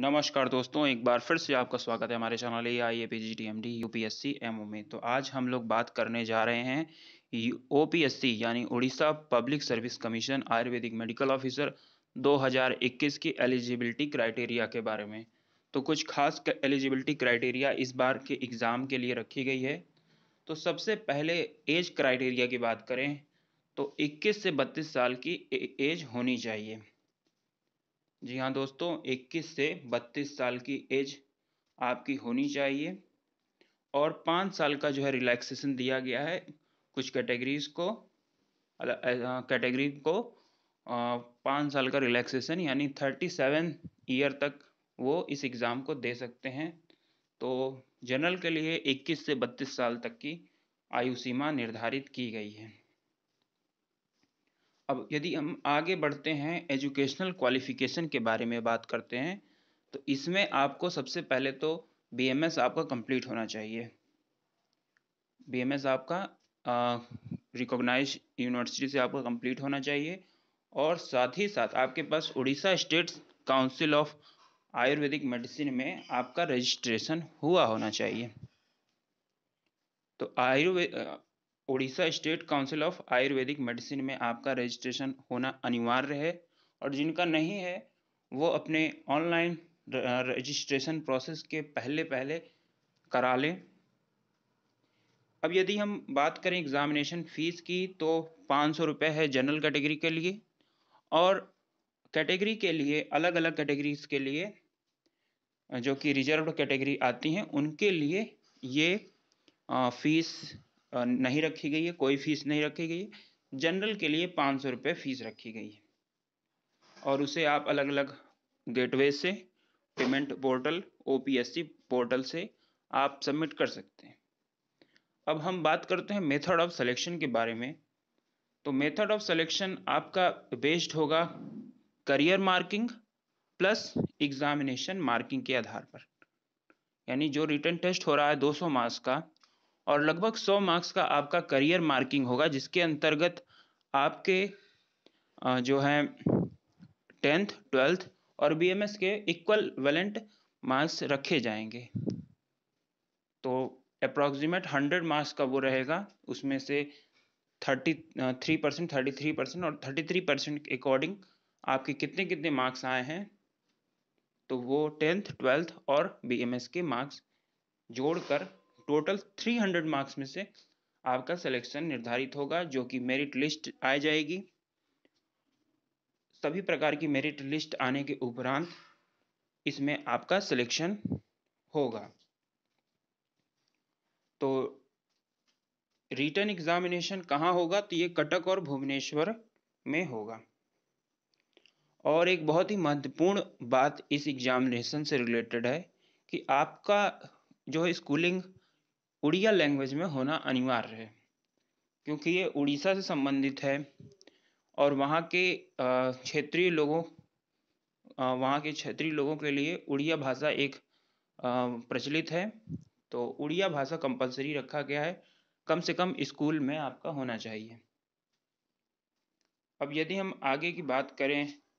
नमस्कार दोस्तों एक बार फिर से आपका स्वागत है हमारे channel A I A P G T M D U P S C M O में तो आज हम लोग बात करने जा रहे हैं ओ पी एस सी यानी Orissa public service commission ayurvedic medical officer 2021 की एलिजिबिलिटी क्राइटेरिया के बारे में तो कुछ खास एलिजिबिलिटी क्राइटेरिया इस बार के एग्ज़ाम के लिए रखी गई है तो सबसे पहले एज क्राइटेरिया की बात करें तो इक्कीस से बत्तीस साल की एज होनी चाहिए जी हाँ दोस्तों 21 से 32 साल की एज आपकी होनी चाहिए और पाँच साल का जो है रिलैक्सेशन दिया गया है कुछ कैटेगरीज को कैटेगरी को पाँच साल का रिलैक्सेशन यानी थर्टी सेवन ईयर तक वो इस एग्ज़ाम को दे सकते हैं तो जनरल के लिए 21 से 32 साल तक की आयु सीमा निर्धारित की गई है अब यदि हम आगे बढ़ते हैं एजुकेशनल क्वालिफ़िकेशन के बारे में बात करते हैं तो इसमें आपको सबसे पहले तो बी एम एस आपका कंप्लीट होना चाहिए बी एम एस आपका रिकॉग्नाइज यूनिवर्सिटी से आपका कंप्लीट होना चाहिए और साथ ही साथ आपके पास Orissa state council of ayurvedic medicine में आपका रजिस्ट्रेशन हुआ होना चाहिए तो Ayurveda Orissa state council of ayurvedic medicine में आपका रजिस्ट्रेशन होना अनिवार्य है और जिनका नहीं है वो अपने ऑनलाइन रजिस्ट्रेशन प्रोसेस के पहले पहले करा लें अब यदि हम बात करें एग्ज़ामिनेशन फ़ीस की तो पाँच सौ रुपये है जनरल कैटेगरी के लिए और कैटेगरी के लिए अलग अलग कैटेगरीज के लिए जो कि रिजर्व कैटेगरी आती हैं उनके लिए ये फ़ीस नहीं रखी गई है कोई फीस नहीं रखी गई है जनरल के लिए पाँच सौ रुपये फीस रखी गई है और उसे आप अलग अलग गेटवे से पेमेंट पोर्टल ओ पोर्टल से आप सबमिट कर सकते हैं अब हम बात करते हैं मेथड ऑफ सिलेक्शन के बारे में तो मेथड ऑफ सिलेक्शन आपका बेस्ड होगा career marking plus examination marking के आधार पर यानी जो रिटर्न टेस्ट हो रहा है 200 मार्क्स का और लगभग 100 मार्क्स का आपका करियर मार्किंग होगा जिसके अंतर्गत आपके जो है टेंथ ट्वेल्थ और बीएमएस के इक्वल वैलेंट मार्क्स रखे जाएंगे तो अप्रॉक्सीमेट हंड्रेड मार्क्स का वो रहेगा उसमें से thirty three percent thirty three percent और थर्टी थ्री परसेंट के अकॉर्डिंग आपके कितने कितने मार्क्स आए हैं तो वो टेंथ ट्वेल्थ और बीएमएस के मार्क्स जोड़कर टोटल 300 मार्क्स में से आपका सिलेक्शन निर्धारित होगा जो कि मेरिट लिस्ट आ जाएगी सभी प्रकार की मेरिट लिस्ट आने के उपरांत इसमें आपका सिलेक्शन होगा तो रिटर्न एग्जामिनेशन कहाँ होगा तो ये कटक और भुवनेश्वर में होगा और एक बहुत ही महत्वपूर्ण बात इस एग्जामिनेशन से रिलेटेड है कि आपका जो है स्कूलिंग उड़िया लैंग्वेज में होना अनिवार्य है क्योंकि ये उड़ीसा से संबंधित है और वहाँ के क्षेत्रीय लोगों वहाँ के क्षेत्रीय लोगों के लिए उड़िया भाषा एक प्रचलित है तो उड़िया भाषा कंपलसरी रखा गया है कम से कम स्कूल में आपका होना चाहिए अब यदि हम आगे की बात करें